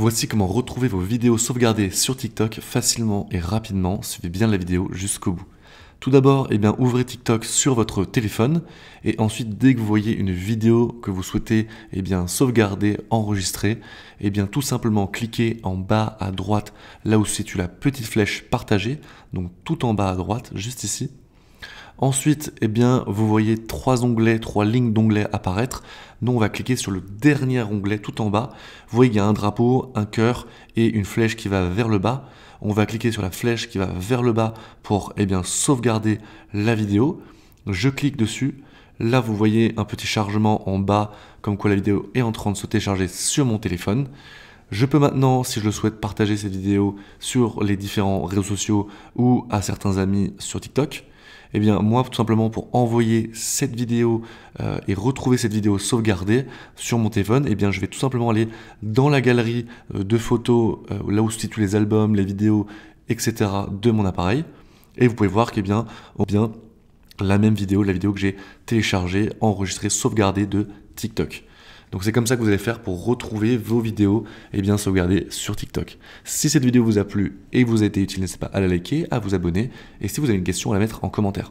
Voici comment retrouver vos vidéos sauvegardées sur TikTok facilement et rapidement. Suivez bien la vidéo jusqu'au bout. Tout d'abord, eh bien, ouvrez TikTok sur votre téléphone et ensuite, dès que vous voyez une vidéo que vous souhaitez eh bien, sauvegarder, enregistrer, eh bien, tout simplement cliquez en bas à droite, là où se situe la petite flèche partagée, donc tout en bas à droite, juste ici, Ensuite, eh bien, vous voyez trois onglets, trois lignes d'onglets apparaître. Nous, on va cliquer sur le dernier onglet tout en bas. Vous voyez, il y a un drapeau, un cœur et une flèche qui va vers le bas. On va cliquer sur la flèche qui va vers le bas pour eh bien, sauvegarder la vidéo. Je clique dessus. Là, vous voyez un petit chargement en bas, comme quoi la vidéo est en train de se télécharger sur mon téléphone. Je peux maintenant, si je le souhaite, partager cette vidéo sur les différents réseaux sociaux ou à certains amis sur TikTok. Eh bien, moi, tout simplement pour envoyer cette vidéo euh, et retrouver cette vidéo sauvegardée sur mon téléphone, eh bien, je vais tout simplement aller dans la galerie euh, de photos, euh, là où se situent les albums, les vidéos, etc. de mon appareil. Et vous pouvez voir qu'eh bien, oh bien la même vidéo, la vidéo que j'ai téléchargée, enregistrée, sauvegardée de TikTok. Donc c'est comme ça que vous allez faire pour retrouver vos vidéos et bien sauvegarder sur TikTok. Si cette vidéo vous a plu et vous a été utile, n'hésitez pas à la liker, à vous abonner et si vous avez une question à la mettre en commentaire.